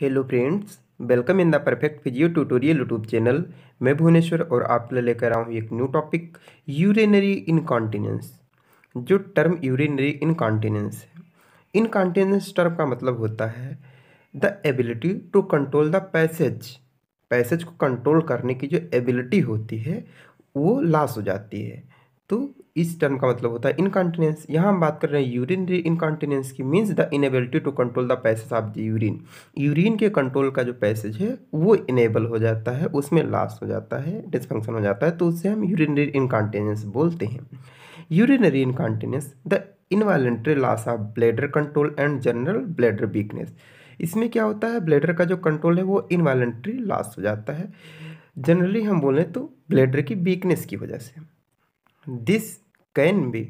hello friends welcome in the perfect physio tutorial YouTube channel मैं भुवनेश्वर और आप लेकर आऊँ एक न्यू टॉपिक यूरिनरी इनकॉन्टिनेंस जो टर्म यूरिनरी इनकॉन्टिनेंस है इनकॉन्टिनेंस टर्म का मतलब होता है the ability to control the passage passage को कंट्रोल करने की जो एबिलिटी होती है वो लास हो जाती है तो इस टर्म का मतलब होता है इनकॉन्टिनेंस यहाँ हम बात कर रहे हैं यूरिनरी इनकॉन्टिनेंस की means the inability to control the passage of the urine urine के कंट्रोल का जो पैसेज है वो इनेबल हो जाता है उसमें लॉस हो जाता है डिसफंक्शन हो जाता है तो उससे हम यूरिनरी इनकॉन्टिनेंस बोलते हैं urinary incontinence the involuntary loss of bladder control and general bladder weakness इसमें क्या होता है ब्लेडर का जो कंट्रोल है वो इनवॉलेंट्री लॉस हो जाता है जनरली हम बोलें तो ब्लेडर की वीकनेस की वजह से this can be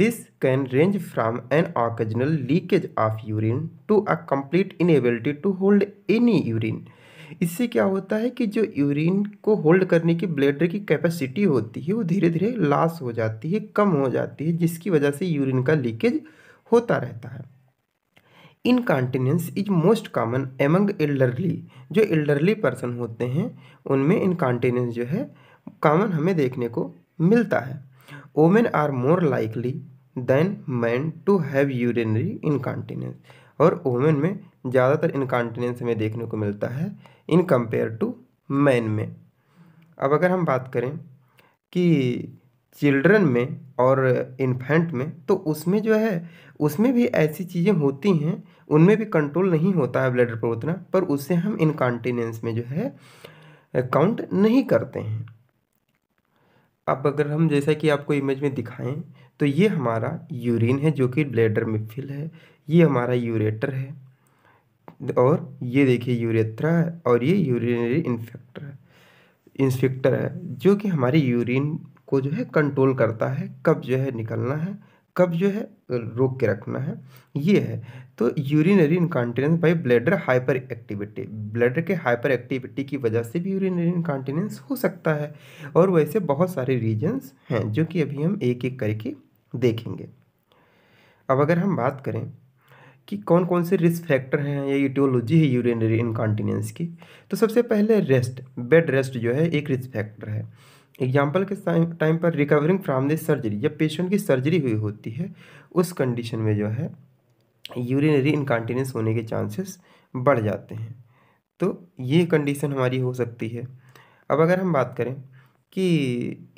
this can range from an occasional leakage of urine to a complete inability to hold any urine इससे क्या होता है कि जो यूरिन को होल्ड करने की ब्लेडर की कैपेसिटी होती है वो धीरे धीरे लॉस हो जाती है कम हो जाती है जिसकी वजह से यूरिन का लीकेज होता रहता है incontinence is most common among elderly जो एल्डरली पर्सन होते हैं उनमें इनकॉन्टीनेंस जो है कॉमन हमें देखने को मिलता है women are more likely than men to have urinary incontinence और वोमेन में ज़्यादातर इनकॉन्टिनेंस हमें देखने को मिलता है इन कंपेयर टू मैन में अब अगर हम बात करें कि चिल्ड्रन में और इन्फेंट में तो उसमें जो है उसमें भी ऐसी चीज़ें होती हैं उनमें भी कंट्रोल नहीं होता है ब्लड पर उतना पर उससे हम इनकॉन्टिनेंस में जो है काउंट नहीं करते हैं अब अगर हम जैसा कि आपको इमेज में दिखाएं तो ये हमारा यूरिन है जो कि ब्लेडर में फिल है ये हमारा यूरेटर है और ये देखिए यूरेथ्रा है और ये यूरिनरी इन्फेक्टर है इंस्पेक्टर है जो कि हमारी यूरिन को जो है कंट्रोल करता है कब जो है निकलना है कब जो है रोक के रखना है ये है तो urinary incontinence by bladder hyper activity bladder के हाइपर एक्टिविटी की वजह से भी यूरिनरी इनकॉन्टिनेंस हो सकता है और वैसे बहुत सारे रीजन्स हैं जो कि अभी हम एक एक करके देखेंगे अब अगर हम बात करें कि कौन कौन से रिस्क फैक्टर हैं या यूटियोलॉजी है यूरिनरी इनकॉन्टिनेंस की तो सबसे पहले रेस्ट बेड रेस्ट जो है एक रिस्क फैक्टर है एग्जाम्पल के टाइम पर रिकवरिंग फ्राम दिस सर्जरी जब पेशेंट की सर्जरी हुई होती है उस कंडीशन में जो है यूरिनरी इनकॉन्टीन्यूस होने के चांसेस बढ़ जाते हैं तो ये कंडीशन हमारी हो सकती है अब अगर हम बात करें कि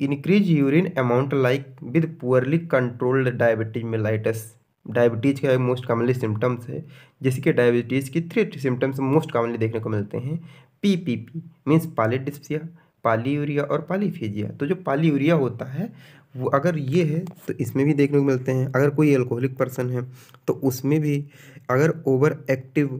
increase urine amount like with poorly controlled diabetes mellitus diabetes का मोस्ट कॉमनली सिम्टम्स है जैसे कि डायबिटीज़ की थ्री सिम्टम्स मोस्ट कॉमनली देखने को मिलते हैं P P P means polydipsia polyuria और पालीफेजिया तो जो पाली यूरिया होता है वो अगर ये है तो इसमें भी देखने को मिलते हैं अगर कोई एल्कोहलिक पर्सन है तो उसमें भी अगर ओवर एक्टिव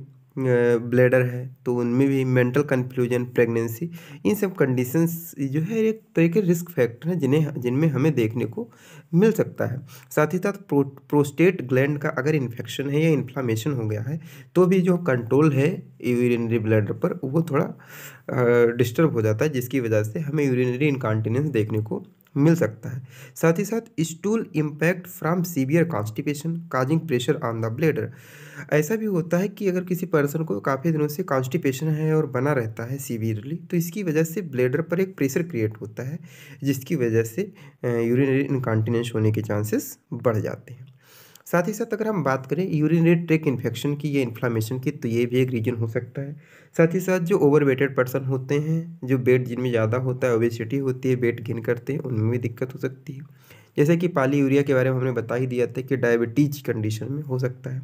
ब्लैडर है तो उनमें भी मेंटल कन्फ्यूजन प्रेगनेंसी इन सब कंडीशंस जो है एक तरह के रिस्क फैक्टर हैं जिन्हें जिनमें हमें देखने को मिल सकता है साथ ही साथ प्रो, प्रोस्टेट ग्लैंड का अगर इन्फेक्शन है या इन्फ्लामेशन हो गया है तो भी जो कंट्रोल है यूरिनरी ब्लैडर पर वो थोड़ा डिस्टर्ब हो जाता है जिसकी वजह से हमें यूरिनरी इनकॉन्टिनेंस देखने को मिल सकता है साथ ही साथ stool impact from severe constipation causing pressure on the bladder ऐसा भी होता है कि अगर किसी पर्सन को काफ़ी दिनों से कॉन्स्टिपेशन है और बना रहता है सीवियरली तो इसकी वजह से ब्लेडर पर एक प्रेशर क्रिएट होता है जिसकी वजह से यूरिनरी इनकॉन्टिनेंस होने के चांसेस बढ़ जाते हैं साथ ही साथ अगर हम बात करें यूरिनरी ट्रैक इन्फेक्शन की या इन्फ्लामेशन की तो ये भी एक रीजन हो सकता है साथ ही साथ जो ओवर वेटेड पर्सन होते हैं जो वेट जिनमें ज़्यादा होता है ओबेसिटी होती है वेट गेन करते हैं उनमें भी दिक्कत हो सकती है जैसे कि पाली यूरिया के बारे में हमने बता ही दिया था कि डायबिटीज कंडीशन में हो सकता है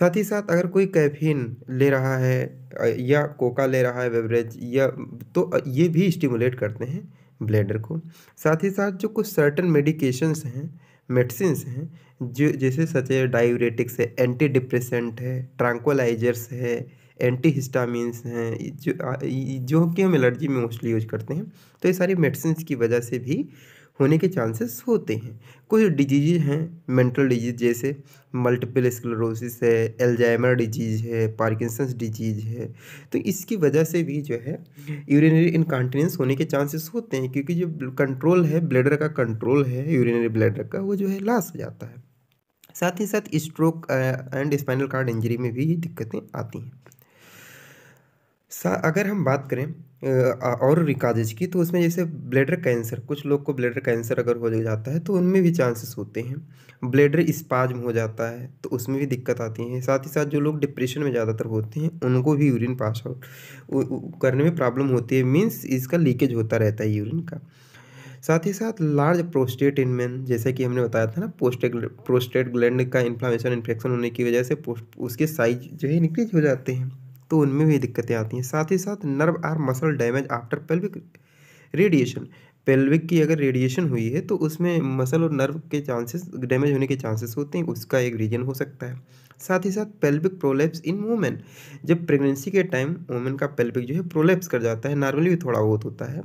साथ ही साथ अगर कोई कैफीन ले रहा है या कोका ले रहा है बेवरेज या तो ये भी स्टिमुलेट करते हैं ब्लैडर को साथ ही साथ जो कुछ सर्टन मेडिकेशंस हैं मेडिसिन हैं जो जैसे सचे डायबिटिक्स है एंटी डिप्रेसेंट है ट्रांकोलाइजर्स है एंटी हिस्टामस हैं जो जो कि हम एलर्जी में मोस्टली यूज करते हैं तो ये सारी मेडिसिन की वजह से भी होने के चांसेस होते हैं कुछ डिजीज हैं मेंटल डिजीज जैसे मल्टीपल स्क्लोरोसिस है एल्जाइमर डिजीज है पार्किंसंस डिजीज है तो इसकी वजह से भी जो है यूरिनरी इनकॉन्टिनेंस होने के चांसेस होते हैं क्योंकि जो कंट्रोल है ब्लडर का कंट्रोल है यूरिनरी ब्लडर का वो जो है लास हो जाता है साथ ही साथ stroke and spinal cord injury में भी दिक्कतें आती हैं अगर हम बात करें और रिकाजेज की तो उसमें जैसे ब्लेडर कैंसर कुछ लोग को ब्लेडर कैंसर अगर हो जाता है तो उनमें भी चांसेस होते हैं ब्लेडर स्पाज्म हो जाता है तो उसमें भी दिक्कत आती है साथ ही साथ जो लोग डिप्रेशन में ज़्यादातर होते हैं उनको भी यूरिन पास आउट करने में प्रॉब्लम होती है मीन्स इसका लीकेज होता रहता है यूरिन का साथ ही साथ लार्ज प्रोस्टेट इन मैन जैसे कि हमने बताया था ना पोस्टेट प्रोस्टेट ग्लैंड का इन्फ्लामेशन इन्फेक्शन होने की वजह से उसके साइज जो है इंक्रीज हो जाते हैं तो उनमें भी दिक्कतें आती हैं साथ ही साथ nerve or muscle damage after pelvic radiation pelvic की अगर रेडिएशन हुई है तो उसमें मसल और नर्व के चांसेस डैमेज होने के चांसेस होते हैं उसका एक रीजन हो सकता है साथ ही साथ पेल्विक प्रोलेप्स इन वोमेन जब प्रेगनेंसी के टाइम वोमेन का पेल्विक जो है प्रोलेप्स कर जाता है नॉर्मली भी थोड़ा बहुत होता है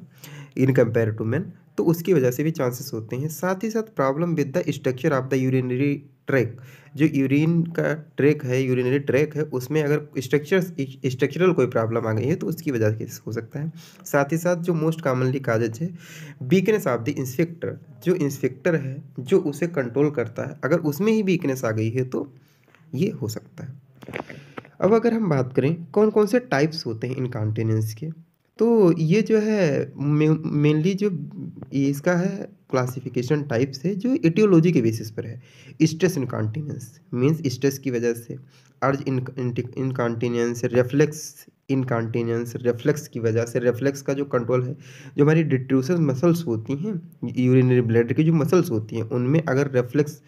इन कम्पेयर टू मैन तो उसकी वजह से भी चांसेस होते हैं साथ ही साथ problem with the structure of the urinary tract जो यूरिन का ट्रैक है यूरिनरी ट्रैक है उसमें अगर स्ट्रक्चर स्ट्रक्चरल कोई प्रॉब्लम आ गई है तो उसकी वजह से हो सकता है साथ ही साथ जो मोस्ट कॉमनली काजेज है वीकनेस ऑफ द इंस्पेक्टर जो इंस्पेक्टर है जो उसे कंट्रोल करता है अगर उसमें ही वीकनेस आ गई है तो ये हो सकता है अब अगर हम बात करें कौन कौन से टाइप्स होते हैं इनकॉन्टिनेंस के तो ये जो है मेनली जो इसका है क्लासिफिकेशन टाइप से जो एटियोलॉजी के बेसिस पर है स्ट्रेस इनकॉन्टीनेंस मीन्स स्ट्रेस की वजह से अर्ज इनकॉन्टीनेंस रेफ्लेक्स इनकॉन्टीनेंस रेफ्लेक्स की वजह से रेफ्लेक्स का जो कंट्रोल है जो हमारी डिट्रूसल मसल्स होती हैं यूरिनरी ब्लड की जो मसल्स होती हैं उनमें अगर रेफ्लेक्स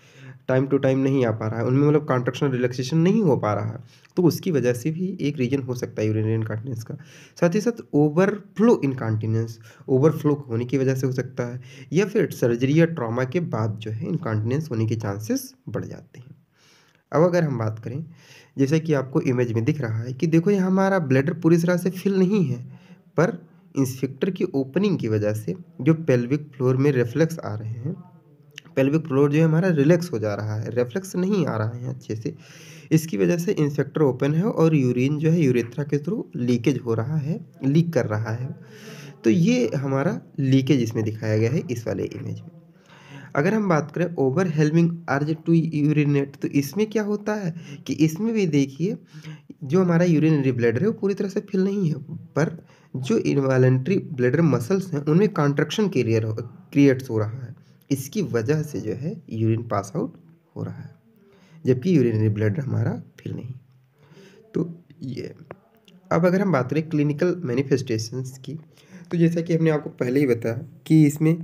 टाइम टू टाइम नहीं आ पा रहा है उनमें मतलब कॉन्ट्रक्शन रिलैक्सेशन नहीं हो पा रहा है तो उसकी वजह से भी एक रीजन हो सकता है यूरिनरी इनकॉन्टिनेंस का साथ ही साथ ओवरफ्लो इनकॉन्टिनेंस ओवरफ्लो होने की वजह से हो सकता है या फिर सर्जरी या ट्रामा के बाद जो है इनकॉन्टिनेंस होने के चांसेस बढ़ जाते हैं अब अगर हम बात करें जैसे कि आपको इमेज में दिख रहा है कि देखो ये हमारा ब्लडर पूरी तरह से फिल नहीं है पर इंस्पेक्टर की ओपनिंग की वजह से जो पेल्विक फ्लोर में रिफ्लेक्स आ रहे हैं पेल्विक फ्लोर जो है हमारा रिलैक्स हो जा रहा है रिफ्लेक्स नहीं आ रहा है अच्छे से इसकी वजह से इंफेक्टर ओपन है और यूरिन जो है यूरेथ्रा के थ्रू लीकेज हो रहा है लीक कर रहा है तो ये हमारा लीकेज इसमें दिखाया गया है इस वाले इमेज में अगर हम बात करें ओवर हेलमिंग अर्ज टू यूरिनेट तो इसमें क्या होता है कि इसमें भी देखिए जो हमारा यूरिनरी ब्लडर है वो पूरी तरह से फिल नहीं है पर जो इनवालेंट्री ब्लडर मसल्स हैं उनमें कॉन्ट्रक्शन क्रिएट हो क्रिएट्स हो रहा है इसकी वजह से जो है यूरिन पास आउट हो रहा है जबकि यूरिनरी ब्लड हमारा फिल नहीं तो ये अब अगर हम बात करें क्लिनिकल मैनिफेस्टेशंस की तो जैसा कि हमने आपको पहले ही बताया कि इसमें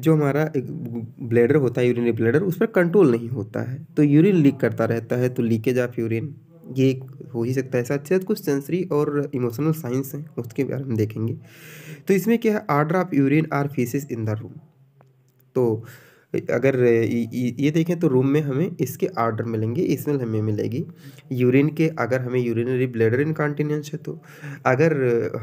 जो हमारा ब्लैडर होता है यूरिनरी ब्लैडर उस पर कंट्रोल नहीं होता है तो यूरिन लीक करता रहता है तो लीकेज ऑफ यूरिन ये हो ही सकता है साथ ही साथ कुछ सेंसरी और इमोशनल साइंस हैं उसके बारे में देखेंगे तो इसमें क्या है odour of urine or faeces in the room तो अगर ये देखें तो रूम में हमें इसके आर्डर मिलेंगे इसमें हमें मिलेगी यूरिन के अगर हमें यूरिनरी ब्लेडर इनकॉन्टीनेंस है तो अगर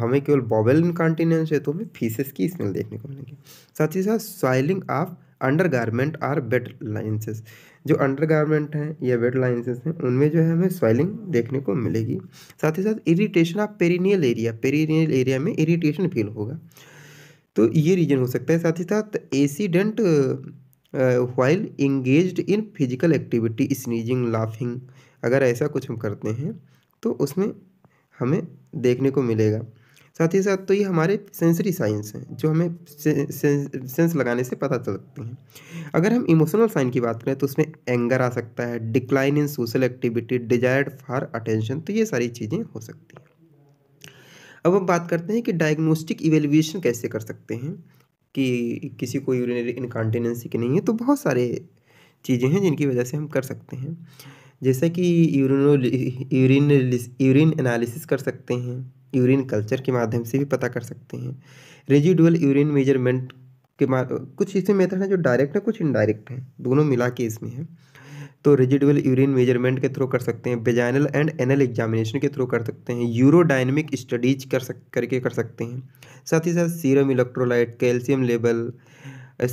हमें केवल बॉबल इनकॉन्टीनेंस है तो हमें फीसेस की स्मेल देखने को मिलेगी साथ ही साथ soiling of undergarment or bed linens जो अंडर गारमेंट हैं या बेड लाइन्सेस हैं उनमें जो है हमें स्वेलिंग देखने को मिलेगी साथ ही साथ irritation of perineal area perineal area में इरीटेशन फील होगा तो ये रीजन हो सकता है साथ ही साथ accident while engage in physical activity sneezing laughing अगर ऐसा कुछ हम करते हैं तो उसमें हमें देखने को मिलेगा साथ ही साथ तो ये हमारे सेंसरी साइंस हैं जो हमें सेंस लगाने से पता चलते हैं अगर हम इमोशनल साइन की बात करें तो उसमें एंगर आ सकता है decline in social activity desired for attention तो ये सारी चीज़ें हो सकती हैं अब हम बात करते हैं कि डायग्नोस्टिक इवेल्यूएशन कैसे कर सकते हैं कि किसी को यूरिनरी इनकॉन्टीनेंसी की नहीं है तो बहुत सारे चीज़ें हैं जिनकी वजह से हम कर सकते हैं जैसे कि यूरिनो यूरिन यूरिन एनालिसिस कर सकते हैं यूरिन कल्चर के माध्यम से भी पता कर सकते हैं रेजिडुअल यूरिन मेजरमेंट के कुछ इसमें मेथड हैं जो डायरेक्ट हैं कुछ इनडायरेक्ट हैं दोनों मिला के इसमें हैं तो रेजिडुअल यूरिन मेजरमेंट के थ्रू कर सकते हैं बेजाइनल एंड एनल एग्जामिनेशन के थ्रू कर सकते हैं यूरोडाइनमिक स्टडीज कर सक करके कर सकते हैं साथ ही साथ सीरम इलेक्ट्रोलाइट कैल्शियम लेवल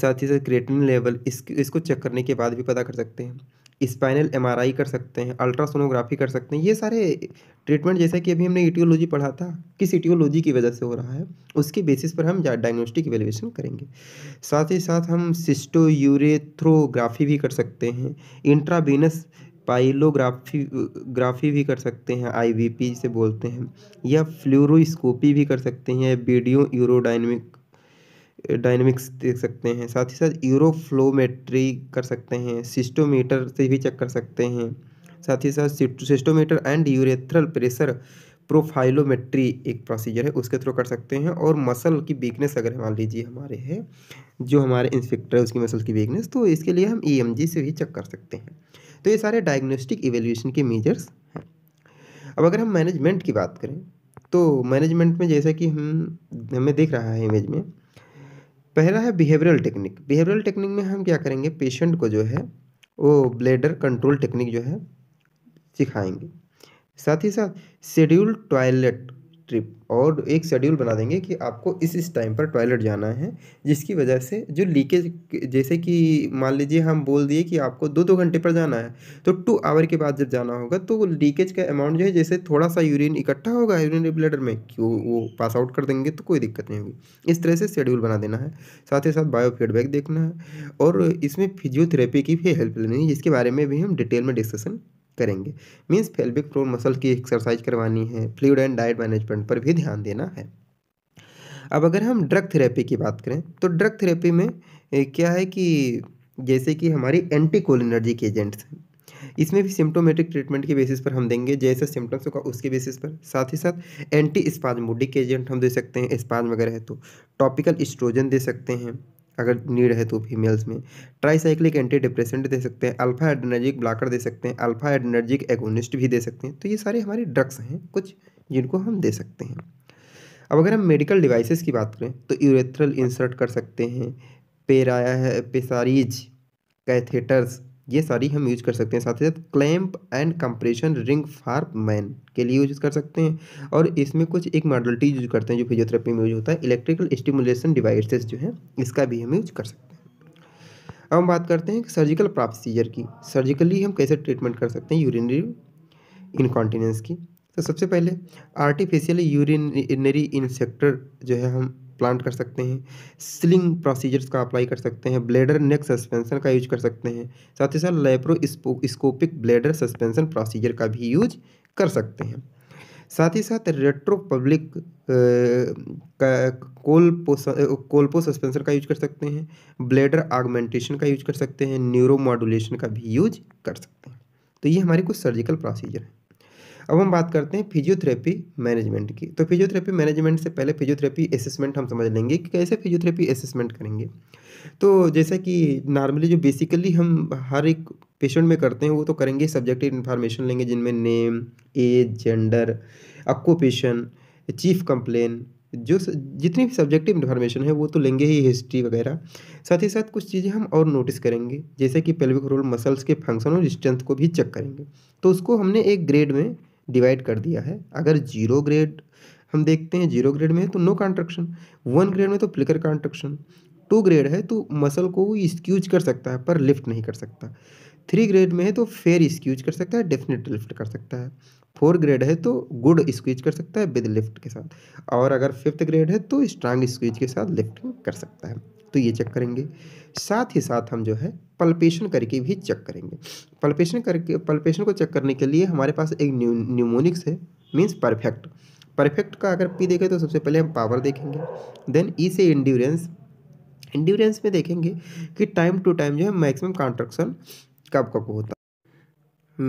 साथ ही साथ क्रेटिन लेवल इस, इसको चेक करने के बाद भी पता कर सकते हैं स्पाइनल एमआरआई कर सकते हैं अल्ट्रासोनोग्राफी कर सकते हैं ये सारे ट्रीटमेंट जैसा कि अभी हमने इटियोलॉजी पढ़ा था किस इटियोलॉजी की वजह से हो रहा है उसके बेसिस पर हम डायग्नोस्टिक एवेल्युएशन करेंगे साथ ही साथ हम सिस्टो यूरेथ्रोग्राफी भी कर सकते हैं इंट्राबीनस पाइलोग्राफी ग्राफी भी कर सकते हैं आईवीपी से बोलते हैं या फ्लोरोस्कोपी भी कर सकते हैं वीडियो यूरोडाइनमिक डायनेमिक्स देख सकते हैं साथ ही साथ यूरोफ्लोमेट्री कर सकते हैं सिस्टोमीटर से भी चेक कर सकते हैं साथ ही साथ cystometer and urethral pressure profilometry एक प्रोसीजर है उसके थ्रू कर सकते हैं और मसल की वीकनेस अगर मान लीजिए हमारे है जो हमारे इंस्पेक्टर है उसकी मसल की वीकनेस तो इसके लिए हम ई e से भी चेक कर सकते हैं तो ये सारे डायग्नोस्टिक इवेल्यूशन के मेजर्स हैं अब अगर हम मैनेजमेंट की बात करें तो मैनेजमेंट में जैसा कि हम हमें देख रहा है इमेज में पहला है बिहेवियरल टेक्निक बिहेवियरल टेक्निक में हम क्या करेंगे पेशेंट को जो है वो ब्लेडर कंट्रोल टेक्निक जो है सिखाएंगे साथ ही साथ शेड्यूल टॉयलेट ट्रिप और एक शेड्यूल बना देंगे कि आपको इस इस टाइम पर टॉयलेट जाना है जिसकी वजह से जो लीकेज जैसे कि मान लीजिए हम बोल दिए कि आपको दो दो घंटे पर जाना है तो टू आवर के बाद जब जाना होगा तो लीकेज का अमाउंट जो है जैसे थोड़ा सा यूरिन इकट्ठा होगा यूरिन रेगुलेटर में वो वो पास आउट कर देंगे तो कोई दिक्कत नहीं होगी इस तरह से शेड्यूल बना देना है साथ ही साथ बायो फीडबैक देखना है और इसमें फिजियोथेरेपी की भी हेल्प लेनी है जिसके बारे में भी हम डिटेल में डिस्कशन करेंगे मीन्स फेल्बिक फ्लोर मसल की एक्सरसाइज करवानी है फ्लूड एंड डाइट मैनेजमेंट पर भी ध्यान देना है अब अगर हम ड्रग थेरेपी की बात करें तो ड्रग थेरेपी में क्या है कि जैसे कि हमारी एंटी कोलिनर्जी के एजेंट्स हैं इसमें भी सिम्टोमेटिक ट्रीटमेंट के बेसिस पर हम देंगे जैसे सिम्टम्स होगा उसके बेसिस पर साथ ही साथ एंटी स्पाजमोडिक एजेंट हम दे सकते हैं स्पाज वगैरह है तो टॉपिकल स्ट्रोजन दे सकते हैं अगर नीड है तो फीमेल्स में ट्राईसाइक्लिक एंटी डिप्रेसेंट दे सकते हैं अल्फा एडनर्जिक ब्लॉकर दे सकते हैं अल्फा एडनर्जिक एगोनिस्ट भी दे सकते हैं तो ये सारे हमारे ड्रग्स हैं कुछ जिनको हम दे सकते हैं अब अगर हम मेडिकल डिवाइसेस की बात करें तो यूरेथ्रल इंसर्ट कर सकते हैं पेराया है पेसारीज कैथेटर्स ये सारी हम यूज कर सकते हैं साथ ही साथ clamp and compression ring for man के लिए यूज कर सकते हैं और इसमें कुछ एक मॉडलिटी यूज करते हैं जो फिजियोथेरेपी में यूज होता है इलेक्ट्रिकल स्टिमुलेशन डिवाइसेस जो है इसका भी हम यूज कर सकते हैं अब हम बात करते हैं सर्जिकल प्रोसीजर की सर्जिकली हम कैसे ट्रीटमेंट कर सकते हैं यूरिनरी इनकॉन्टीनेंस की तो सबसे पहले आर्टिफिशियल यूरिनरी इन्फेक्टर जो है हम प्लांट कर सकते हैं स्लिंग प्रोसीजर्स का अप्लाई कर सकते हैं ब्लेडर नेक सस्पेंशन का यूज कर सकते हैं साथ ही साथ laparoscopic bladder suspension procedure का भी यूज कर सकते हैं साथ ही साथ retropubic colpo colposuspension का यूज कर सकते हैं ब्लेडर आगमेंटेशन का यूज कर सकते हैं न्यूरो मॉडुलेशन का भी यूज कर सकते हैं तो ये हमारे कुछ सर्जिकल प्रोसीजर हैं अब हम बात करते हैं फिजियोथेरेपी मैनेजमेंट की तो फिजियोथेरेपी मैनेजमेंट से पहले फिजियोथेरेपी असेसमेंट हम समझ लेंगे कि कैसे फिजियोथेरेपी असेसमेंट करेंगे तो जैसा कि नॉर्मली जो बेसिकली हम हर एक पेशेंट में करते हैं वो तो करेंगे सब्जेक्टिव इन्फॉर्मेशन लेंगे जिनमें name age gender occupation chief complaint जो जितनी भी सब्जेक्टिव इन्फॉर्मेशन है वो तो लेंगे ही हिस्ट्री वगैरह साथ ही साथ कुछ चीज़ें हम और नोटिस करेंगे जैसे कि पेल्विक रोल मसल्स के फंक्शन और स्ट्रेंथ को भी चेक करेंगे तो उसको हमने एक ग्रेड में डिवाइड कर दिया है अगर जीरो ग्रेड हम देखते हैं जीरो ग्रेड में है तो नो कॉन्ट्रक्शन वन ग्रेड में तो प्लिकर कॉन्ट्रक्शन टू ग्रेड है तो मसल को स्क्यूज कर सकता है पर लिफ्ट नहीं कर सकता थ्री ग्रेड में है तो फेयर स्क्यूज कर सकता है डेफिनेट लिफ्ट कर सकता है फोर ग्रेड है तो गुड स्क्वीज कर सकता है विद लिफ्ट के साथ और अगर फिफ्थ ग्रेड है तो स्ट्रांग स्क्वीज के साथ लिफ्ट कर सकता है तो ये चेक करेंगे साथ ही साथ हम जो है पल्पेशन करके भी चेक करेंगे पल्पेशन करके पल्पेशन को चेक करने के लिए हमारे पास एक न्यू न्यूमोनिक्स है मीन्स परफेक्ट परफेक्ट का अगर पी देखें तो सबसे पहले हम पावर देखेंगे देन ई e से इंड्यूरेंस इंड्यूरेंस में देखेंगे कि टाइम टू टाइम जो है मैक्सिमम कॉन्ट्रक्शन कब कब होता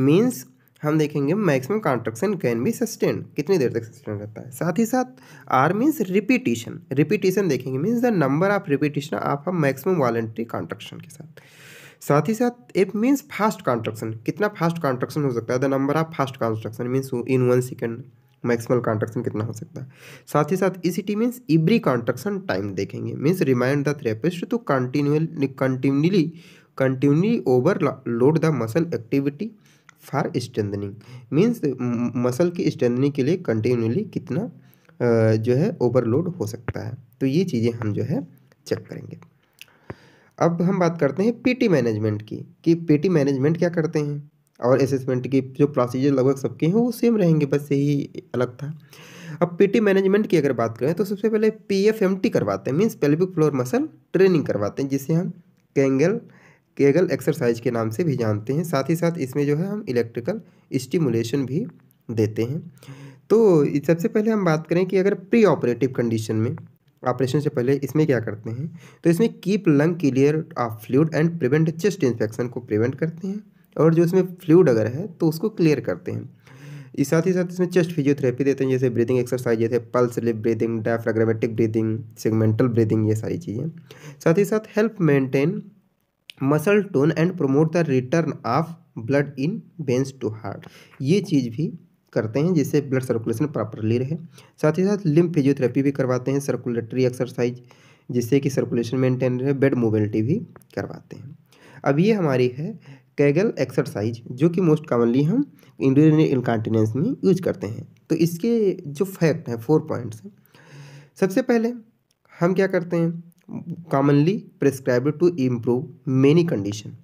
मीन्स हम देखेंगे maximum contraction can be sustain कितनी देर तक सस्टेन रहता है साथ ही साथ आर मीन्स रिपीटिशन रिपीटिशन देखेंगे means the number of repetition of a maximum voluntary contraction के साथ साथ ही साथ इफ मीन्स फास्ट कॉन्ट्रक्शन कितना फास्ट कॉन्ट्रक्शन हो सकता है the number of fast contraction means in one second maximal contraction कितना हो सकता है साथ ही साथ इसी टी मीन्स इब्री कॉन्ट्रक्शन टाइम देखेंगे means remind the therapist to continually continuously continuously overload the muscle activity for strengthening means muscle की strengthening के लिए कंटिन्यूली कितना जो है ओवरलोड हो सकता है तो ये चीज़ें हम जो है चेक करेंगे अब हम बात करते हैं पीटी मैनेजमेंट की कि पीटी मैनेजमेंट क्या करते हैं और असेसमेंट की जो प्रोसीजर लगभग सबके हैं वो सेम रहेंगे बस यही अलग था अब पीटी मैनेजमेंट की अगर बात करें तो सबसे पहले पी एफ एम टी करवाते हैं means pelvic floor muscle training करवाते हैं जिसे हम कैंगल केगल एक्सरसाइज के नाम से भी जानते हैं साथ ही साथ इसमें जो है हम इलेक्ट्रिकल स्टिमुलेशन भी देते हैं तो सबसे पहले हम बात करें कि अगर प्री ऑपरेटिव कंडीशन में ऑपरेशन से पहले इसमें क्या करते हैं तो इसमें keep lung clear of fluid and prevent chest infection को प्रिवेंट करते हैं और जो इसमें फ्लूड अगर है तो उसको क्लियर करते हैं इस साथ ही साथ इसमें चेस्ट फिजियोथेरेपी देते हैं जैसे ब्रीदिंग एक्सरसाइज जैसे pursed lip breathing diaphragmatic breathing segmental breathing ये सारी चीज़ें साथ ही साथ help maintain muscle tone and promote the return of blood in veins to heart ये चीज़ भी करते हैं जिससे ब्लड सर्कुलेशन प्रॉपरली रहे साथ ही साथ लिम फिजियोथेरेपी भी करवाते हैं सर्कुलेटरी एक्सरसाइज जिससे कि सर्कुलेशन मेंटेन रहे बेड मोबिलिटी भी करवाते हैं अब ये हमारी है कैगल एक्सरसाइज जो कि मोस्ट कॉमनली हम इंडियन इनकॉन्टिनेंस में यूज करते हैं तो इसके जो फैक्ट हैं फोर पॉइंट्स हैं सबसे पहले हम क्या करते हैं commonly prescribe to improve many condition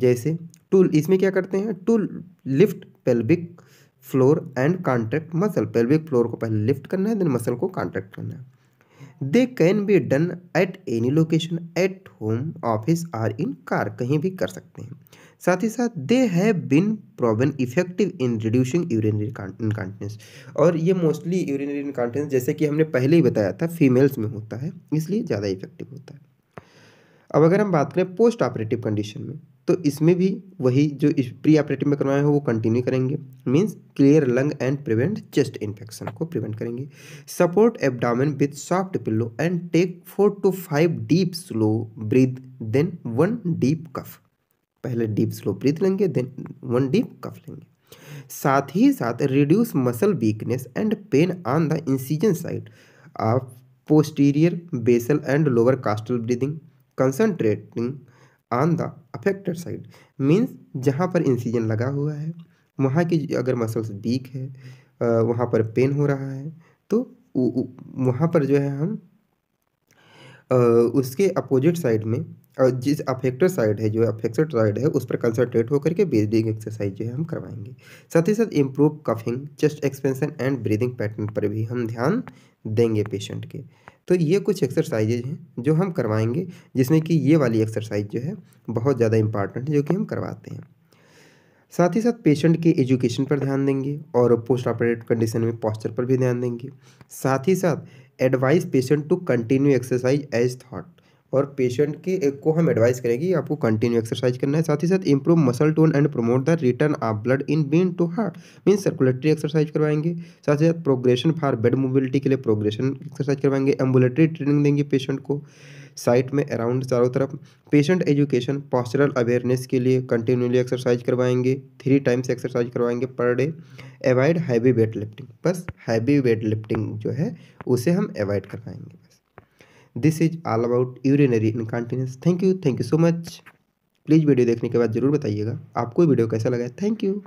जैसे टू इसमें क्या करते हैं to lift pelvic floor and contract muscle pelvic floor को पहले लिफ्ट करना है देन मसल को कॉन्ट्रैक्ट करना है they can be done at any location at home office or in car कहीं भी कर सकते हैं साथ ही साथ they have been proven effective in reducing urinary incontinence और ये मोस्टली यूरिनरी इनकॉन्टिनेंस जैसे कि हमने पहले ही बताया था फीमेल्स में होता है इसलिए ज़्यादा इफेक्टिव होता है अब अगर हम बात करें पोस्ट ऑपरेटिव कंडीशन में तो इसमें भी वही जो इस प्री ऑपरेटिव में करवाए हैं वो कंटिन्यू करेंगे means clear lung and prevent chest infection को प्रिवेंट करेंगे support abdomen with soft pillow and take four to five deep slow breath then one deep cough पहले डीप स्लो ब्रीथ लेंगे then one deep cough लेंगे साथ ही साथ reduce muscle weakness and pain on the incision side of posterior basal and lower costal breathing concentrating on the affected side means जहाँ पर incision लगा हुआ है वहाँ की अगर मसल्स वीक है वहाँ पर पेन हो रहा है तो वहाँ पर जो है हम उसके अपोजिट साइड में और जिस अफेक्टेड साइड है जो अफेक्टेड साइड है उस पर कंसनट्रेट होकर के ब्रीदिंग एक्सरसाइज जो है हम करवाएंगे साथ ही साथ improve coughing chest expansion and breathing pattern पर भी हम ध्यान देंगे पेशेंट के तो ये कुछ एक्सरसाइजेज हैं जो हम करवाएंगे जिसमें कि ये वाली एक्सरसाइज जो है बहुत ज़्यादा इंपॉर्टेंट है जो कि हम करवाते हैं साथ ही साथ पेशेंट के एजुकेशन पर ध्यान देंगे और पोस्ट ऑपरेट कंडीशन में पॉस्चर पर भी ध्यान देंगे साथ ही साथ advise patient to continue exercise as taught और पेशेंट की को हम एडवाइस करेंगे आपको कंटिन्यू एक्सरसाइज करना है साथ ही साथ improve muscle tone and promote the return of blood in vein to heart mean circulatory exercise करवाएंगे साथ ही साथ प्रोग्रेशन फॉर बेड मोबिलिटी के लिए प्रोग्रेशन एक्सरसाइज करवाएंगे एम्बुलेटरी ट्रेनिंग देंगे पेशेंट को साइट में अराउंड चारों तरफ पेशेंट एजुकेशन पॉस्चरल अवेयरनेस के लिए कंटिन्यूली एक्सरसाइज करवाएंगे थ्री टाइम्स एक्सरसाइज करवाएंगे per day avoid heavy weight lifting बस हैवी वेट लिफ्टिंग जो है उसे हम अवॉइड करवाएंगे this is all about urinary incontinence thank you thank you so much please video देखने के बाद ज़रूर बताइएगा आपको वीडियो कैसा लगा थैंक यू